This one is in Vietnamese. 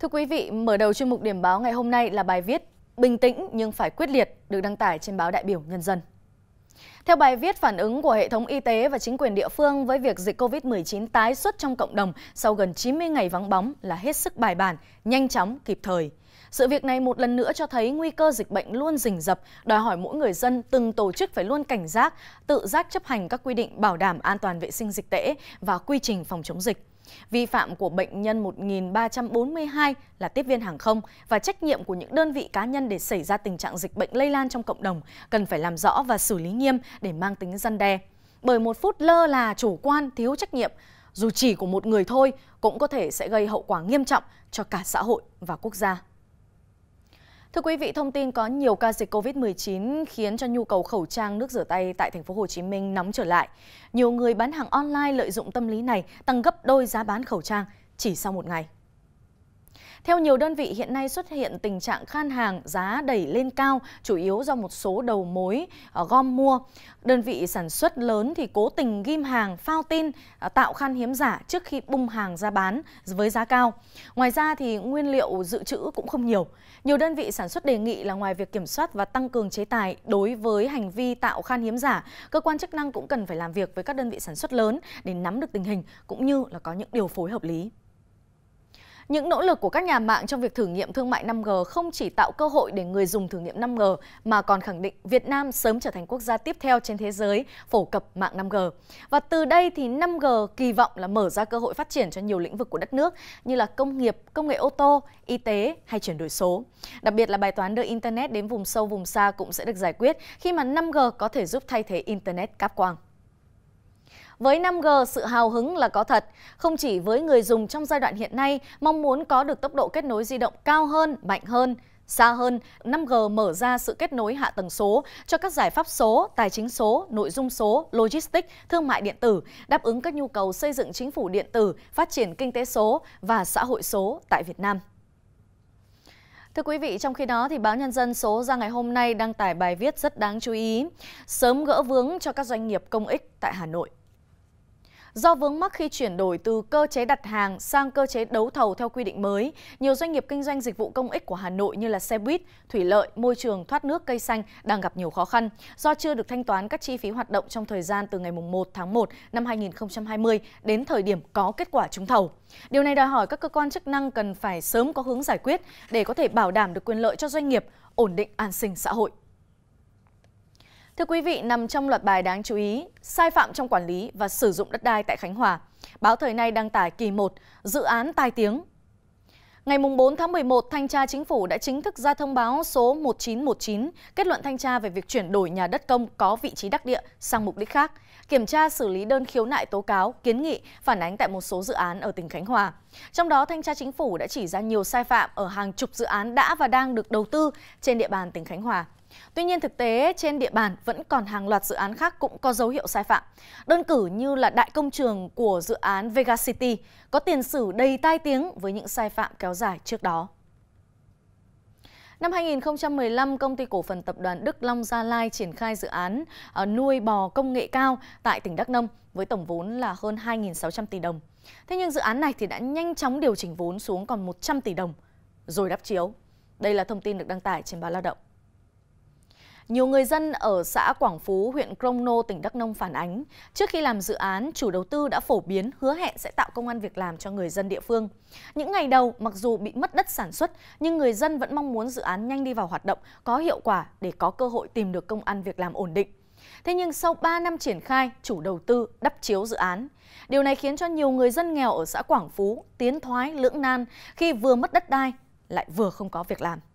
Thưa quý vị, mở đầu chuyên mục điểm báo ngày hôm nay là bài viết Bình tĩnh nhưng phải quyết liệt được đăng tải trên báo đại biểu Nhân dân. Theo bài viết phản ứng của hệ thống y tế và chính quyền địa phương với việc dịch COVID-19 tái xuất trong cộng đồng sau gần 90 ngày vắng bóng là hết sức bài bản, nhanh chóng, kịp thời. Sự việc này một lần nữa cho thấy nguy cơ dịch bệnh luôn rình rập, đòi hỏi mỗi người dân từng tổ chức phải luôn cảnh giác, tự giác chấp hành các quy định bảo đảm an toàn vệ sinh dịch tễ và quy trình phòng chống dịch. Vi phạm của bệnh nhân 1342 là tiếp viên hàng không và trách nhiệm của những đơn vị cá nhân để xảy ra tình trạng dịch bệnh lây lan trong cộng đồng cần phải làm rõ và xử lý nghiêm để mang tính dân đe. Bởi một phút lơ là chủ quan, thiếu trách nhiệm, dù chỉ của một người thôi cũng có thể sẽ gây hậu quả nghiêm trọng cho cả xã hội và quốc gia. Thưa quý vị, thông tin có nhiều ca dịch COVID-19 khiến cho nhu cầu khẩu trang nước rửa tay tại thành phố Hồ Chí Minh nóng trở lại. Nhiều người bán hàng online lợi dụng tâm lý này tăng gấp đôi giá bán khẩu trang chỉ sau một ngày. Theo nhiều đơn vị, hiện nay xuất hiện tình trạng khan hàng giá đẩy lên cao, chủ yếu do một số đầu mối ờ, gom mua. Đơn vị sản xuất lớn thì cố tình ghim hàng, phao tin, ờ, tạo khan hiếm giả trước khi bung hàng ra bán với giá cao. Ngoài ra thì nguyên liệu dự trữ cũng không nhiều. Nhiều đơn vị sản xuất đề nghị là ngoài việc kiểm soát và tăng cường chế tài đối với hành vi tạo khan hiếm giả, cơ quan chức năng cũng cần phải làm việc với các đơn vị sản xuất lớn để nắm được tình hình cũng như là có những điều phối hợp lý. Những nỗ lực của các nhà mạng trong việc thử nghiệm thương mại 5G không chỉ tạo cơ hội để người dùng thử nghiệm 5G mà còn khẳng định Việt Nam sớm trở thành quốc gia tiếp theo trên thế giới phổ cập mạng 5G. Và từ đây thì 5G kỳ vọng là mở ra cơ hội phát triển cho nhiều lĩnh vực của đất nước như là công nghiệp, công nghệ ô tô, y tế hay chuyển đổi số. Đặc biệt là bài toán đưa internet đến vùng sâu vùng xa cũng sẽ được giải quyết khi mà 5G có thể giúp thay thế internet cáp quang. Với 5G, sự hào hứng là có thật. Không chỉ với người dùng trong giai đoạn hiện nay mong muốn có được tốc độ kết nối di động cao hơn, mạnh hơn, Xa hơn, 5G mở ra sự kết nối hạ tầng số cho các giải pháp số, tài chính số, nội dung số, logistics, thương mại điện tử, đáp ứng các nhu cầu xây dựng chính phủ điện tử, phát triển kinh tế số và xã hội số tại Việt Nam. Thưa quý vị, trong khi đó thì báo Nhân dân số ra ngày hôm nay đăng tải bài viết rất đáng chú ý, sớm gỡ vướng cho các doanh nghiệp công ích tại Hà Nội. Do vướng mắc khi chuyển đổi từ cơ chế đặt hàng sang cơ chế đấu thầu theo quy định mới, nhiều doanh nghiệp kinh doanh dịch vụ công ích của Hà Nội như là xe buýt, thủy lợi, môi trường, thoát nước, cây xanh đang gặp nhiều khó khăn do chưa được thanh toán các chi phí hoạt động trong thời gian từ ngày 1 tháng 1 năm 2020 đến thời điểm có kết quả trúng thầu. Điều này đòi hỏi các cơ quan chức năng cần phải sớm có hướng giải quyết để có thể bảo đảm được quyền lợi cho doanh nghiệp, ổn định an sinh xã hội. Thưa quý vị, nằm trong loạt bài đáng chú ý, sai phạm trong quản lý và sử dụng đất đai tại Khánh Hòa. Báo Thời Nay đăng tải kỳ 1, dự án tai tiếng. Ngày 4 tháng 11, Thanh tra Chính phủ đã chính thức ra thông báo số 1919, kết luận thanh tra về việc chuyển đổi nhà đất công có vị trí đắc địa sang mục đích khác, kiểm tra xử lý đơn khiếu nại tố cáo, kiến nghị, phản ánh tại một số dự án ở tỉnh Khánh Hòa. Trong đó, Thanh tra Chính phủ đã chỉ ra nhiều sai phạm ở hàng chục dự án đã và đang được đầu tư trên địa bàn tỉnh Khánh Hòa. Tuy nhiên thực tế trên địa bàn vẫn còn hàng loạt dự án khác cũng có dấu hiệu sai phạm. Đơn cử như là đại công trường của dự án Vega City có tiền sử đầy tai tiếng với những sai phạm kéo dài trước đó. Năm 2015, công ty cổ phần tập đoàn Đức Long Gia Lai triển khai dự án ờ, nuôi bò công nghệ cao tại tỉnh Đắk Nông với tổng vốn là hơn 2.600 tỷ đồng. Thế nhưng dự án này thì đã nhanh chóng điều chỉnh vốn xuống còn 100 tỷ đồng rồi đắp chiếu. Đây là thông tin được đăng tải trên báo Lao động. Nhiều người dân ở xã Quảng Phú, huyện Nô, tỉnh Đắk Nông phản ánh, trước khi làm dự án, chủ đầu tư đã phổ biến hứa hẹn sẽ tạo công an việc làm cho người dân địa phương. Những ngày đầu, mặc dù bị mất đất sản xuất, nhưng người dân vẫn mong muốn dự án nhanh đi vào hoạt động, có hiệu quả để có cơ hội tìm được công an việc làm ổn định. Thế nhưng sau 3 năm triển khai, chủ đầu tư đắp chiếu dự án. Điều này khiến cho nhiều người dân nghèo ở xã Quảng Phú tiến thoái lưỡng nan khi vừa mất đất đai lại vừa không có việc làm.